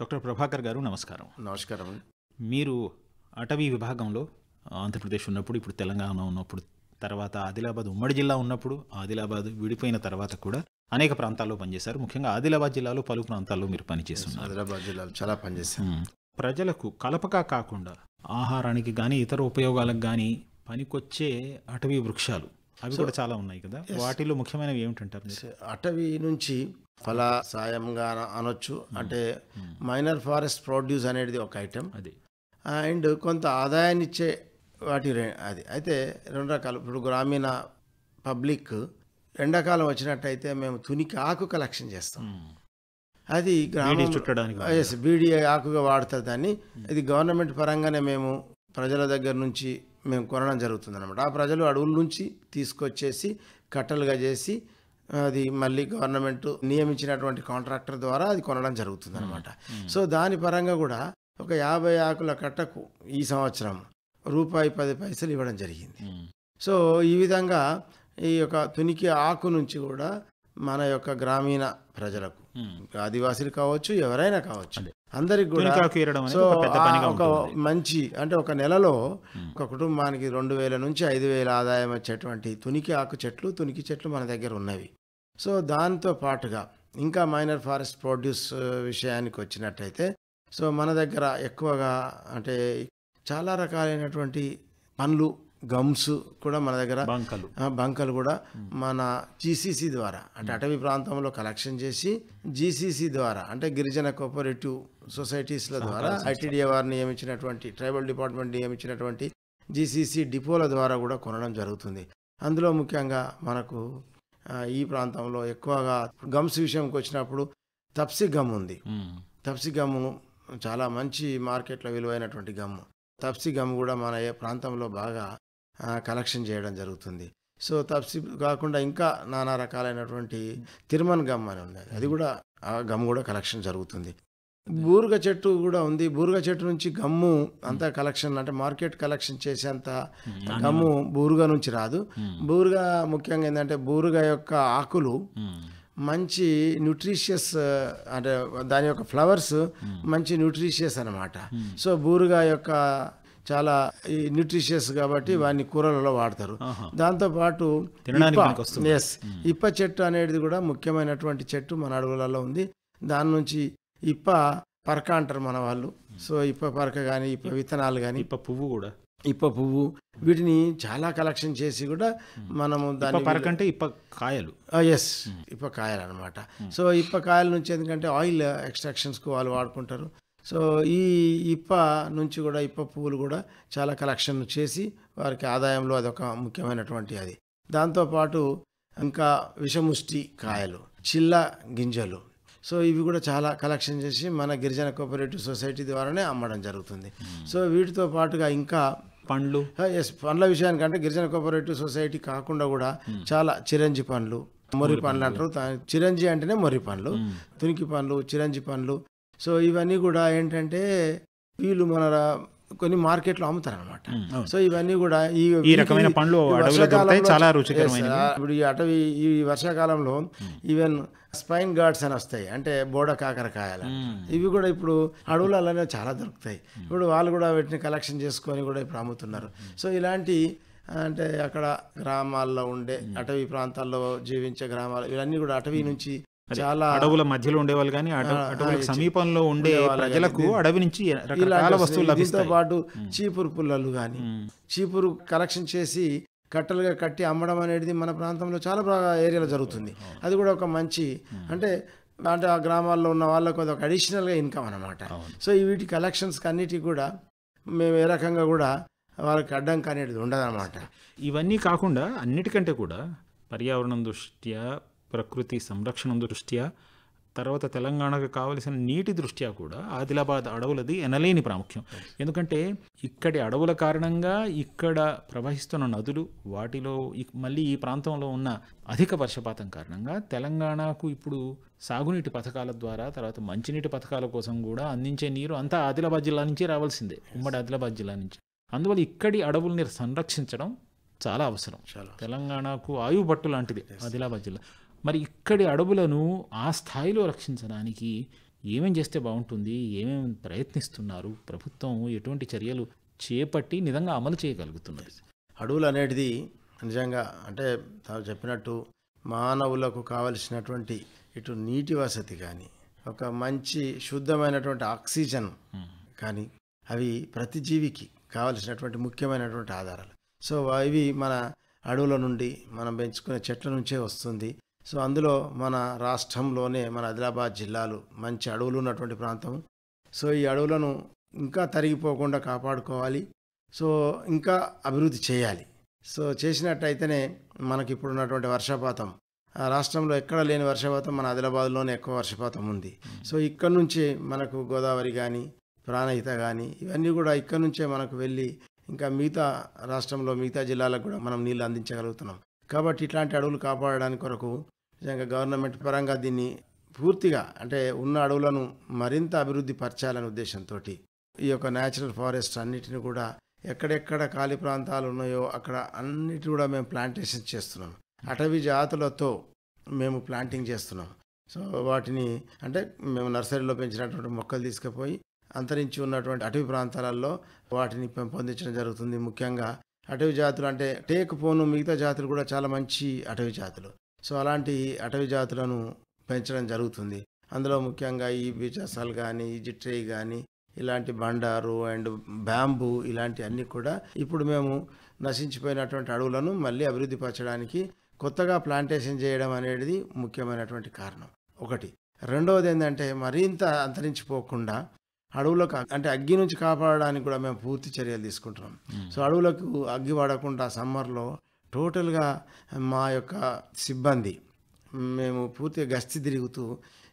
Doctor Prabhakar గారు నమస్కారం నమస్కారం మీరు అటవీ విభాగంలో ఆంధ్రప్రదేశ్ ఉన్నప్పుడు ఇప్పుడు తెలంగాణ ఉన్నప్పుడు తర్వాత ఆదిలాబాద్ ఉమ్మడి జిల్లా ఉన్నప్పుడు ఆదిలాబాద్ విడిపోయిన తర్వాత కూడా అనేక ప్రాంతాల్లో పనిచేశారు ముఖ్యంగా ఆదిలాబాద్ జిల్లాలో పలు ప్రాంతాల్లో మీరు పనిచేస్తున్నారు ఆదిలాబాద్ జిల్లాలో చాలా పనిచేశారు ప్రజలకు కలపక కాకుండా ఆహారానికి కానీ ఇతర ఉపయోగాలకు కానీ పనికొచ్చే అటవీ వృక్షాలు అవి కూడా చాలా ఉన్నాయి కదా వాటిలో ముఖ్యమైనవి ఏమిటంటారు అటవీ నుంచి ఫల సాయంగా అనొచ్చు hmm. అంటే hmm. మైనర్ ఫారెస్ట్ ప్రొడ్యూస్ అనేది ఒక ఐటెం అది అండ్ కొంత ఆదాయాన్ని ఇచ్చే వాటి అది అయితే రెండు రకాలు ఇప్పుడు గ్రామీణ పబ్లిక్ ఎండాకాలం వచ్చినట్టయితే మేము తునికి ఆకు కలెక్షన్ చేస్తాం hmm. అది గ్రామీణ చుట్టడానికి బీడీ ఆకుగా వాడుతుంది దాన్ని ఇది గవర్నమెంట్ పరంగానే మేము ప్రజల దగ్గర నుంచి మేము కొనడం జరుగుతుంది అనమాట ఆ ప్రజలు అడవుల నుంచి తీసుకొచ్చేసి కట్టలుగా చేసి అది మళ్ళీ గవర్నమెంట్ నియమించినటువంటి కాంట్రాక్టర్ ద్వారా అది కొనడం జరుగుతుంది అనమాట సో దాని పరంగా కూడా ఒక యాభై ఆకుల కట్టకు ఈ సంవత్సరం రూపాయి పది పైసలు ఇవ్వడం జరిగింది సో ఈ విధంగా ఈ యొక్క తునికి ఆకు నుంచి కూడా మన యొక్క గ్రామీణ ప్రజలకు ఆదివాసీలు కావచ్చు ఎవరైనా కావచ్చు అందరికి కూడా సో ఒక మంచి అంటే ఒక నెలలో ఒక కుటుంబానికి రెండు వేల నుంచి ఐదు వేల ఆదాయం వచ్చేటువంటి తునికి ఆకు చెట్లు తునికి చెట్లు మన దగ్గర ఉన్నవి సో దాంతో పాటుగా ఇంకా మైనర్ ఫారెస్ట్ ప్రొడ్యూస్ విషయానికి వచ్చినట్టయితే సో మన దగ్గర ఎక్కువగా అంటే చాలా రకాలైనటువంటి పండ్లు గమ్స్ కూడా మన దగ్గర బంకలు బంకలు కూడా మన జీసీసీ ద్వారా అంటే అటవీ ప్రాంతంలో కలెక్షన్ చేసి జీసీసీ ద్వారా అంటే గిరిజన కోఆపరేటివ్ సొసైటీస్ల ద్వారా ఐటీడీఏ వారు నియమించినటువంటి ట్రైబల్ డిపార్ట్మెంట్ నియమించినటువంటి జీసీసీ డిపోల ద్వారా కూడా కొనడం జరుగుతుంది అందులో ముఖ్యంగా మనకు ఈ ప్రాంతంలో ఎక్కువగా గమ్స్ విషయంకి వచ్చినప్పుడు తప్సి గమ్ ఉంది తప్సి గమ్ము చాలా మంచి మార్కెట్లో విలువైనటువంటి గమ్ము తప్సి గమ్ కూడా మన ప్రాంతంలో బాగా కలెక్షన్ చేయడం జరుగుతుంది సో తప్సి కాకుండా ఇంకా నానా రకాలైనటువంటి తిరుమన్ గమ్ అని ఉన్నది అది కూడా ఆ గమ్ కూడా కలెక్షన్ జరుగుతుంది బూరుగ చెట్టు కూడా ఉంది బూరుగ చెట్టు నుంచి గమ్ము అంత కలెక్షన్ అంటే మార్కెట్ కలెక్షన్ చేసేంత గమ్ము బూరుగ నుంచి రాదు బూరుగ ముఖ్యంగా ఏంటంటే బూరుగ యొక్క ఆకులు మంచి న్యూట్రిషియస్ అంటే దాని యొక్క ఫ్లవర్స్ మంచి న్యూట్రిషియస్ అనమాట సో బూరుగా యొక్క చాలా ఈ న్యూట్రిషియస్ కాబట్టి hmm. వాడిని కూరలలో వాడతారు దాంతోపాటు ఎస్ hmm. ఇప్ప చెట్టు అనేది కూడా ముఖ్యమైనటువంటి చెట్టు మన అడవులలో ఉంది దాని నుంచి ఇప్ప పరక అంటారు మన వాళ్ళు hmm. సో ఇప్ప పరక కానీ ఇప్ప విత్తనాలు కానీ ఇప్ప పువ్వు కూడా ఇప్ప పువ్వు వీటిని చాలా కలెక్షన్ చేసి కూడా మనము దాని పరకంటే ఇప్ప కాయలు ఎస్ ఇప్ప కాయలు అనమాట సో ఇప్ప కాయల నుంచి ఎందుకంటే ఆయిల్ ఎక్స్ట్రాక్షన్స్కు వాళ్ళు వాడుకుంటారు సో ఈ ఇప్ప నుంచి కూడా ఇప్ప పువ్వులు కూడా చాలా కలెక్షన్ చేసి వారికి ఆదాయంలో అదొక ముఖ్యమైనటువంటి అది దాంతోపాటు ఇంకా విషముష్టి కాయలు చిల్ల గింజలు సో ఇవి కూడా చాలా కలెక్షన్ చేసి మన గిరిజన కోఆపరేటివ్ సొసైటీ ద్వారానే అమ్మడం జరుగుతుంది hmm. సో వీటితో పాటుగా ఇంకా పండ్లు ఎస్ పండ్ల విషయానికంటే గిరిజన కోఆపరేటివ్ సొసైటీ కాకుండా కూడా hmm. చాలా చిరంజి పండ్లు మొరి పండ్లు అంటారు చిరంజి అంటేనే మొరి పండ్లు hmm. తునికి పండ్లు చిరంజి పండ్లు సో ఇవన్నీ కూడా ఏంటంటే వీళ్ళు మన కొన్ని మార్కెట్లో అమ్ముతారు అనమాట సో ఇవన్నీ కూడా ఈ రకమైన పండ్లు చాలా రుచికరమైన ఇప్పుడు ఈ అటవీ ఈ వర్షాకాలంలో ఈవెన్ స్పైన్ గార్డ్స్ అని వస్తాయి అంటే బోడ కాకరకాయలు ఇవి కూడా ఇప్పుడు అడవులలోనే చాలా దొరుకుతాయి ఇప్పుడు వాళ్ళు కూడా వీటిని కలెక్షన్ చేసుకొని కూడా ఇప్పుడు అమ్ముతున్నారు సో ఇలాంటి అంటే అక్కడ గ్రామాల్లో ఉండే అటవీ ప్రాంతాల్లో జీవించే గ్రామాలు ఇవన్నీ కూడా అటవీ నుంచి చాలా అడవుల మధ్యలో ఉండేవాళ్ళు కానీ అడవులకు సమీపంలో ఉండే ప్రజలకు అడవి నుంచి వస్తువులు దీంతో పాటు చీపురు పుల్లలు కానీ చీపురు కలెక్షన్ చేసి కట్టలుగా కట్టి అమ్మడం అనేది మన ప్రాంతంలో చాలా బాగా ఏరియాలో జరుగుతుంది అది కూడా ఒక మంచి అంటే అంటే ఆ గ్రామాల్లో ఉన్న వాళ్ళకు ఒక అడిషనల్గా ఇన్కమ్ అనమాట సో ఈ వీటి కలెక్షన్స్ అన్నిటి కూడా మేము ఏ రకంగా కూడా వాళ్ళకి అడ్డంకి అనేది అనమాట ఇవన్నీ కాకుండా అన్నిటికంటే కూడా పర్యావరణం దృష్ట్యా ప్రకృతి సంరక్షణ దృష్ట్యా తర్వాత తెలంగాణకు కావలసిన నీటి దృష్ట్యా కూడా ఆదిలాబాద్ అడవులది ఎనలేని ప్రాముఖ్యం ఎందుకంటే ఇక్కడి అడవుల కారణంగా ఇక్కడ ప్రవహిస్తున్న నదులు వాటిలో మళ్ళీ ఈ ప్రాంతంలో ఉన్న అధిక వర్షపాతం కారణంగా తెలంగాణకు ఇప్పుడు సాగునీటి పథకాల ద్వారా తర్వాత మంచినీటి పథకాల కోసం కూడా అందించే నీరు అంతా ఆదిలాబాద్ జిల్లా నుంచి రావాల్సిందే ఉమ్మడి ఆదిలాబాద్ జిల్లా నుంచి అందువల్ల ఇక్కడి అడవుల్ని సంరక్షించడం చాలా అవసరం తెలంగాణకు ఆయువు పట్టు లాంటిది ఆదిలాబాద్ జిల్లా మరి ఇక్కడి అడవులను ఆ స్థాయిలో రక్షించడానికి ఏమేం చేస్తే బాగుంటుంది ఏమేమి ప్రయత్నిస్తున్నారు ప్రభుత్వం ఎటువంటి చర్యలు చేపట్టి నిజంగా అమలు చేయగలుగుతున్నది అడవులు అనేటిది నిజంగా అంటే తాను చెప్పినట్టు మానవులకు కావలసినటువంటి ఇటు నీటి వసతి కానీ ఒక మంచి శుద్ధమైనటువంటి ఆక్సిజన్ కానీ అవి ప్రతి జీవికి కావలసినటువంటి ముఖ్యమైనటువంటి ఆధారాలు సో ఇవి మన అడవుల నుండి మనం పెంచుకునే చెట్ల నుంచే వస్తుంది సో అందులో మన రాష్ట్రంలోనే మన ఆదిలాబాద్ జిల్లాలు మంచి అడవులు ఉన్నటువంటి ప్రాంతం సో ఈ అడవులను ఇంకా తరిగిపోకుండా కాపాడుకోవాలి సో ఇంకా అభివృద్ధి చేయాలి సో చేసినట్టయితేనే మనకి ఇప్పుడు ఉన్నటువంటి వర్షపాతం రాష్ట్రంలో ఎక్కడ లేని వర్షపాతం మన ఆదిలాబాద్లోనే ఎక్కువ వర్షపాతం ఉంది సో ఇక్కడ నుంచి మనకు గోదావరి కానీ ప్రాణహిత కానీ ఇవన్నీ కూడా ఇక్కడ నుంచే మనకు వెళ్ళి ఇంకా మిగతా రాష్ట్రంలో మిగతా జిల్లాలకు కూడా మనం నీళ్ళు అందించగలుగుతున్నాం కాబట్టి ఇట్లాంటి అడవులు కాపాడడానికి కొరకు నిజంగా గవర్నమెంట్ పరంగా దీన్ని పూర్తిగా అంటే ఉన్న అడవులను మరింత అభివృద్ధి పరచాలనే ఉద్దేశంతో ఈ యొక్క న్యాచురల్ ఫారెస్ట్ అన్నిటిని కూడా ఎక్కడెక్కడ ఖాళీ ప్రాంతాలు ఉన్నాయో అక్కడ అన్నిటి కూడా మేము ప్లాంటేషన్ చేస్తున్నాం అటవీ జాతులతో మేము ప్లాంటింగ్ చేస్తున్నాం సో వాటిని అంటే మేము నర్సరీలో పెంచినటువంటి మొక్కలు తీసుకుపోయి అంతరించి ఉన్నటువంటి అటవీ ప్రాంతాలలో వాటిని పెంపొందించడం జరుగుతుంది ముఖ్యంగా అటవీ జాతులు అంటే టేక్ పోను మిగతా జాతులు కూడా చాలా మంచి అటవీ జాతులు సో అలాంటి అటవీ జాతులను పెంచడం జరుగుతుంది అందులో ముఖ్యంగా ఈ బీచాసాలు కానీ ఈ జిట్రై కానీ ఇలాంటి బండారు అండ్ బ్యాంబు ఇలాంటి కూడా ఇప్పుడు మేము నశించిపోయినటువంటి అడవులను మళ్ళీ అభివృద్ధి పరచడానికి కొత్తగా ప్లాంటేషన్ చేయడం అనేది ముఖ్యమైనటువంటి కారణం ఒకటి రెండవది ఏంటంటే మరింత అంతరించిపోకుండా అడవులకు అంటే అగ్గి నుంచి కాపాడడానికి కూడా మేము పూర్తి చర్యలు తీసుకుంటున్నాం సో అడవులకు అగ్గి పడకుండా సమ్మర్లో టోటల్గా మా యొక్క సిబ్బంది మేము పూర్తిగా గస్తీ తిరుగుతూ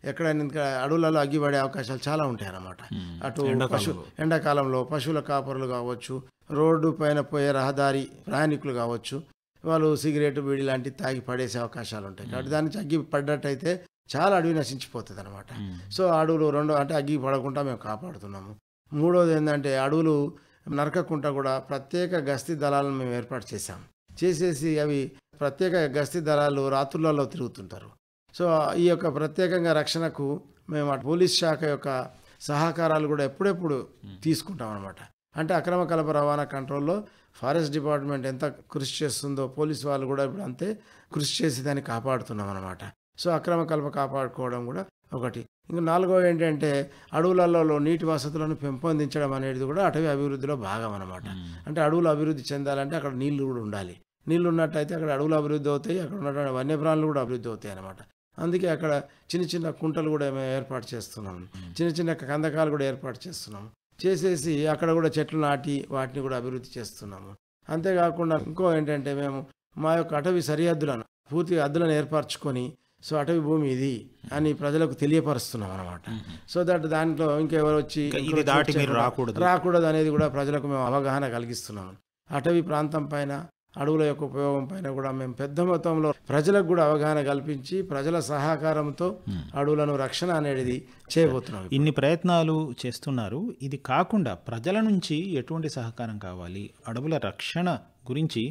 ఎక్కడైనా అడవులలో అగ్గిపడే అవకాశాలు చాలా ఉంటాయి అన్నమాట hmm. అటు పశు ఎండాకాలంలో పశువుల కాపరులు కావచ్చు రోడ్డు పైన పోయే రహదారి ప్రయాణికులు కావచ్చు వాళ్ళు సిగరెట్ బీడి లాంటివి తాగి పడేసే అవకాశాలు ఉంటాయి కాబట్టి hmm. దాని నుంచి అగ్గి పడ్డట్టయితే చాలా అడవి నశించిపోతుంది అనమాట hmm. సో అడవులు రెండో అంటే అగ్గి పడకుండా మేము కాపాడుతున్నాము మూడోది ఏంటంటే అడవులు నరకకుండా కూడా ప్రత్యేక గస్తీ దళాలను మేము ఏర్పాటు చేశాము చేసేసి అవి ప్రత్యేక గస్తీ దళాలు రాత్రులలో తిరుగుతుంటారు సో ఈ యొక్క ప్రత్యేకంగా రక్షణకు మేము పోలీస్ శాఖ యొక్క సహకారాలు కూడా ఎప్పుడెప్పుడు తీసుకుంటాం అనమాట అంటే అక్రమ కలప రవాణా కంట్రోల్లో ఫారెస్ట్ డిపార్ట్మెంట్ ఎంత కృషి చేస్తుందో పోలీస్ వాళ్ళు కూడా ఇప్పుడు అంతే కృషి చేసి దాన్ని కాపాడుతున్నాం అనమాట సో అక్రమ కలప కాపాడుకోవడం కూడా ఒకటి ఇంకా నాలుగవ ఏంటంటే అడవులలో నీటి వసతులను పెంపొందించడం అనేది కూడా అటవీ అభివృద్ధిలో భాగం అనమాట అంటే అడవులు అభివృద్ధి చెందాలంటే అక్కడ నీళ్లు కూడా ఉండాలి నీళ్లు ఉన్నట్టయితే అక్కడ అడవులు అభివృద్ధి అవుతాయి అక్కడ ఉన్నటువంటి వన్యప్రాణులు కూడా అభివృద్ధి అవుతాయి అనమాట అందుకే అక్కడ చిన్న చిన్న కుంటలు కూడా మేము ఏర్పాటు చేస్తున్నాం చిన్న చిన్న కందకాలు కూడా ఏర్పాటు చేస్తున్నాం చేసేసి అక్కడ కూడా చెట్లు నాటి వాటిని కూడా అభివృద్ధి చేస్తున్నాము అంతేకాకుండా ఇంకో ఏంటంటే మేము మా యొక్క అటవీ సరిహద్దులను పూర్తిగా అద్దులను ఏర్పరచుకొని సో అటవీ భూమి ఇది అని ప్రజలకు తెలియపరుస్తున్నాం అనమాట సో దట్ దాంట్లో ఇంకెవరు వచ్చి రాకూడదు రాకూడదు అనేది కూడా ప్రజలకు మేము అవగాహన కలిగిస్తున్నాం అటవీ ప్రాంతం పైన అడవుల యొక్క ఉపయోగం పైన కూడా మేము పెద్ద మొత్తంలో ప్రజలకు కూడా అవగాహన కల్పించి ప్రజల సహకారంతో hmm. అడవులను రక్షణ అనేది చేయబోతున్నాం ఇన్ని ప్రయత్నాలు చేస్తున్నారు ఇది కాకుండా ప్రజల నుంచి ఎటువంటి సహకారం కావాలి అడవుల రక్షణ గురించి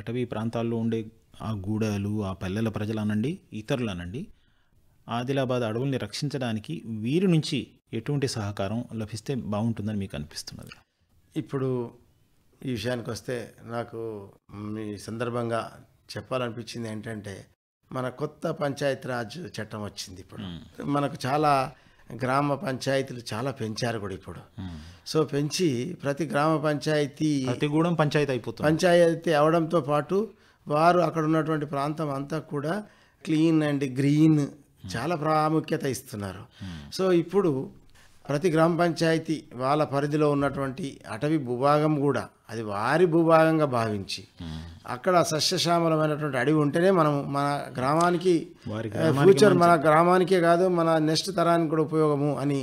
అటవీ ప్రాంతాల్లో ఉండే ఆ గూడాలు ఆ పల్లెల ప్రజలనండి ఇతరులనండి ఆదిలాబాద్ అడవుల్ని రక్షించడానికి వీరి నుంచి ఎటువంటి సహకారం లభిస్తే బాగుంటుందని మీకు అనిపిస్తున్నది ఇప్పుడు ఈ విషయానికి వస్తే నాకు మీ సందర్భంగా చెప్పాలనిపించింది ఏంటంటే మన కొత్త పంచాయతీరాజ్ చట్టం వచ్చింది ఇప్పుడు మనకు చాలా గ్రామ పంచాయతీలు చాలా పెంచారు కూడా ఇప్పుడు సో పెంచి ప్రతి గ్రామ పంచాయతీ ప్రతి పంచాయతీ అయిపోతుంది పంచాయతీ అవడంతో పాటు వారు అక్కడ ఉన్నటువంటి ప్రాంతం అంతా కూడా క్లీన్ అండ్ గ్రీన్ చాలా ప్రాముఖ్యత ఇస్తున్నారు సో ఇప్పుడు ప్రతి గ్రామ పంచాయతీ వాళ్ళ పరిధిలో ఉన్నటువంటి అటవీ భూభాగం కూడా అది వారి భూభాగంగా భావించి అక్కడ సస్యశ్యామలమైనటువంటి అడవి ఉంటేనే మనం మన గ్రామానికి ఫ్యూచర్ మన గ్రామానికే కాదు మన నెక్స్ట్ తరానికి కూడా ఉపయోగము అని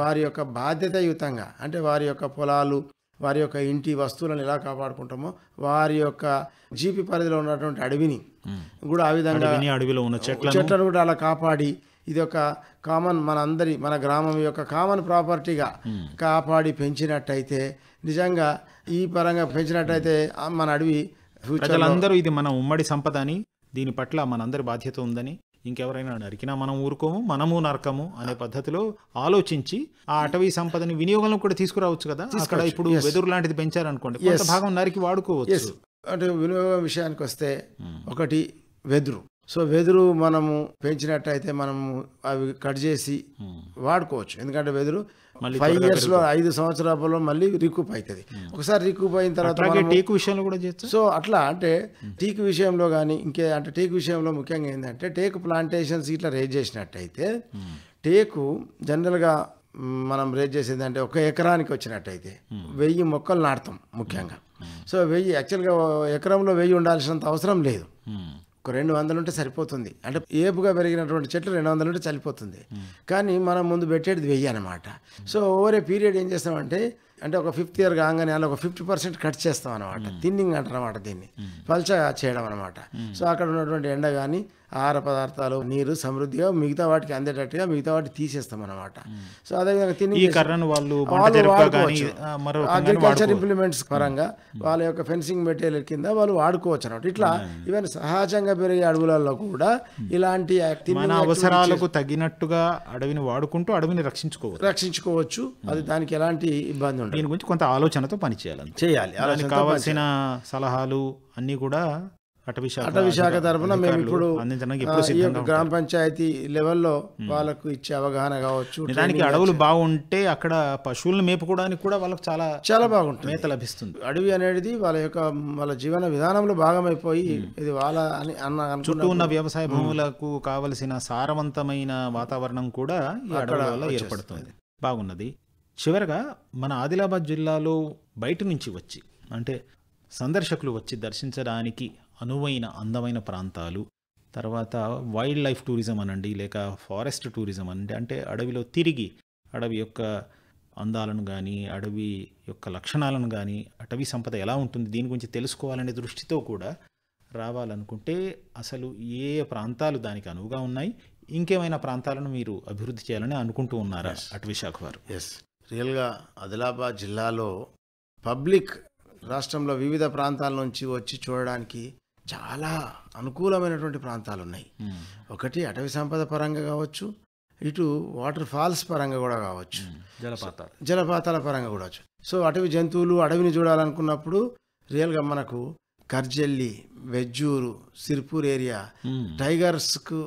వారి యొక్క బాధ్యతయుతంగా అంటే వారి యొక్క పొలాలు వారి యొక్క ఇంటి వస్తువులను ఎలా కాపాడుకుంటామో వారి యొక్క జీపీ పరిధిలో ఉన్నటువంటి అడవిని కూడా ఆ విధంగా అడవిలో ఉన్న చెట్లను కూడా అలా కాపాడి ఇది ఒక కామన్ మన అందరి మన గ్రామం యొక్క కామన్ ప్రాపర్టీగా కాపాడి పెంచినట్టయితే నిజంగా ఈ పరంగా పెంచినట్టయితే మన అడవి ప్రజలందరూ ఇది మన ఉమ్మడి సంపద అని దీని పట్ల మనందరి బాధ్యత ఉందని ఇంకెవరైనా నరికినా మనం ఊరుకోము మనము నరకము అనే పద్ధతిలో ఆలోచించి ఆ అటవీ సంపదని వినియోగంలో కూడా తీసుకురావచ్చు కదా అక్కడ ఇప్పుడు వెదురు లాంటిది పెంచారనుకోండి భాగం నరికి వాడుకోవచ్చు అంటే వినియోగం విషయానికి వస్తే hmm. ఒకటి వెదురు సో వెదురు మనము పెంచినట్టయితే మనము అవి కట్ చేసి hmm. వాడుకోవచ్చు ఎందుకంటే వెదురు ఫైవ్ ఇయర్స్ లో ఐదు సంవత్సరాలలో మళ్ళీ రికూప్ అవుతుంది hmm. ఒకసారి రికూప్ అయిన తర్వాత టీక్ విషయంలో కూడా సో అట్లా అంటే టీక్ hmm. విషయంలో కానీ ఇంకే అంటే టీక్ విషయంలో ముఖ్యంగా ఏంటంటే టేక్ ప్లాంటేషన్స్ ఇట్లా రేజ్ చేసినట్టయితే టేకు hmm. జనరల్గా మనం రేజ్ చేసేది అంటే ఒక ఎకరానికి వచ్చినట్టయితే వెయ్యి మొక్కలు నాటుతాం ముఖ్యంగా సో వెయ్యి యాక్చువల్గా ఎకరంలో వెయ్యి ఉండాల్సినంత అవసరం లేదు ఒక రెండు వందలు ఉంటే సరిపోతుంది అంటే ఏపుగా పెరిగినటువంటి చెట్లు రెండు వందలు ఉంటే చనిపోతుంది కానీ మనం ముందు పెట్టేది వెయ్యి అనమాట సో ఓవర్ ఏ పీరియడ్ ఏం చేస్తామంటే అంటే ఒక ఫిఫ్త్ ఇయర్ కాగానే అలా ఒక ఫిఫ్టీ పర్సెంట్ కట్ చేస్తాం అనమాట థిన్నింగ్ అంటారు అనమాట దీన్ని పల్చగా చేయడం అనమాట సో అక్కడ ఉన్నటువంటి ఎండ కానీ ఆహార పదార్థాలు నీరు సమృద్ధిగా మిగతా వాటికి అందేటట్టుగా మిగతా వాటి తీసేస్తాం అనమాట సో అదేవిధంగా తిని వాళ్ళు అగ్రికల్చర్ ఇంప్లిమెంట్స్ పరంగా వాళ్ళ యొక్క ఫెన్సింగ్ మెటీరియల్ కింద వాళ్ళు వాడుకోవచ్చు అనమాట ఇట్లా ఈవెన్ సహజంగా పెరిగే అడవులలో కూడా ఇలాంటి అవసరాలకు తగినట్టుగా అడవిని వాడుకుంటూ అడవిని రక్షించుకోవచ్చు రక్షించుకోవచ్చు అది దానికి ఎలాంటి ఇబ్బంది ఉండదు దీని గురించి కొంత ఆలోచనతో పనిచేయాలి చేయాలి కావాల్సిన సలహాలు అన్నీ కూడా విశాఖ తరఫున మేము ఇప్పుడు గ్రామ పంచాయతీ లెవెల్లో వాళ్ళకు ఇచ్చే అవగాహన కావచ్చు దానికి అడవులు బాగుంటే అక్కడ పశువులను మేపుకోవడానికి కూడా వాళ్ళకి చాలా చాలా బాగుంటుంది మేత లభిస్తుంది అడవి అనేది వాళ్ళ యొక్క వాళ్ళ జీవన విధానంలో భాగమైపోయి ఇది వాళ్ళ అని అన్న చుట్టూ ఉన్న వ్యవసాయ భూములకు కావలసిన సారవంతమైన వాతావరణం కూడా అడవులలో ఏర్పడుతుంది బాగున్నది చివరగా మన ఆదిలాబాద్ జిల్లాలో బయట నుంచి వచ్చి అంటే సందర్శకులు వచ్చి దర్శించడానికి అనువైన అందమైన ప్రాంతాలు తర్వాత వైల్డ్ లైఫ్ టూరిజం అనండి లేక ఫారెస్ట్ టూరిజం అనండి అంటే అడవిలో తిరిగి అడవి యొక్క అందాలను కానీ అడవి యొక్క లక్షణాలను కానీ అటవీ సంపద ఎలా ఉంటుంది దీని గురించి తెలుసుకోవాలనే దృష్టితో కూడా రావాలనుకుంటే అసలు ఏ ప్రాంతాలు దానికి అనువుగా ఉన్నాయి ఇంకేమైనా ప్రాంతాలను మీరు అభివృద్ధి చేయాలని అనుకుంటూ ఉన్నారా అటవీ శాఖ వారు ఎస్ రియల్గా ఆదిలాబాద్ జిల్లాలో పబ్లిక్ రాష్ట్రంలో వివిధ ప్రాంతాల నుంచి వచ్చి చూడడానికి చాలా అనుకూలమైనటువంటి ప్రాంతాలు ఉన్నాయి ఒకటి అటవీ సంపద పరంగా కావచ్చు ఇటు వాటర్ ఫాల్స్ పరంగా కూడా కావచ్చు జలపాతాలు జలపాతాల పరంగా కూడా సో అటవీ జంతువులు అడవిని చూడాలనుకున్నప్పుడు రియల్గా మనకు కర్జెల్లి వెజ్జూరు సిర్పూర్ ఏరియా టైగర్స్కు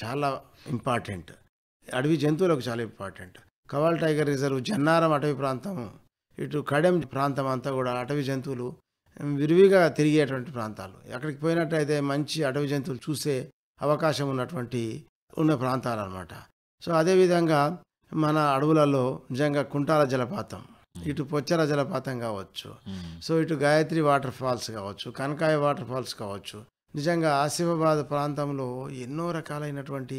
చాలా ఇంపార్టెంట్ అడవి జంతువులకు చాలా important Kawal tiger reserve Jannaram అటవీ ప్రాంతం ఇటు కడెం ప్రాంతం అంతా కూడా అటవీ జంతువులు విరివిగా తిరిగేటువంటి ప్రాంతాలు ఎక్కడికి పోయినట్టయితే మంచి అటవీ జంతువులు చూసే అవకాశం ఉన్నటువంటి ఉన్న ప్రాంతాలు అనమాట సో అదేవిధంగా మన అడవులలో నిజంగా కుంటాల జలపాతం ఇటు పొచ్చల జలపాతం కావచ్చు సో ఇటు గాయత్రి వాటర్ ఫాల్స్ కావచ్చు కనకాయ వాటర్ ఫాల్స్ కావచ్చు నిజంగా ఆసిఫాబాద్ ప్రాంతంలో ఎన్నో రకాలైనటువంటి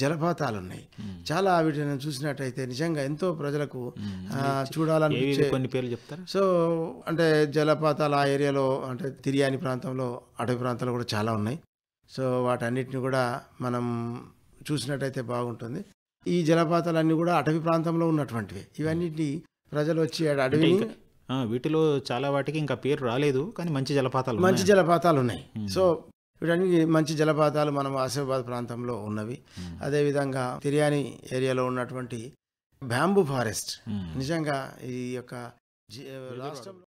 జలపాతాలు ఉన్నాయి చాలా వీటిని చూసినట్టయితే నిజంగా ఎంతో ప్రజలకు చూడాలనిపించే కొన్ని పేర్లు చెప్తారు సో అంటే జలపాతాలు ఆ ఏరియాలో అంటే తిరియాని ప్రాంతంలో అటవీ ప్రాంతాలు కూడా చాలా ఉన్నాయి సో వాటన్నిటిని కూడా మనం చూసినట్టయితే బాగుంటుంది ఈ జలపాతాలన్నీ కూడా అటవీ ప్రాంతంలో ఉన్నటువంటివి ఇవన్నిటి ప్రజలు వచ్చి అడవి వీటిలో చాలా వాటికి ఇంకా పేరు రాలేదు కానీ మంచి జలపాతాలు మంచి జలపాతాలు ఉన్నాయి సో చూడడానికి మంచి జలపాతాలు మనం ఆసిఫాబాద్ ప్రాంతంలో ఉన్నవి అదేవిధంగా తిరియాని ఏరియాలో ఉన్నటువంటి బ్యాంబు ఫారెస్ట్ నిజంగా ఈ యొక్క రాష్ట్రంలో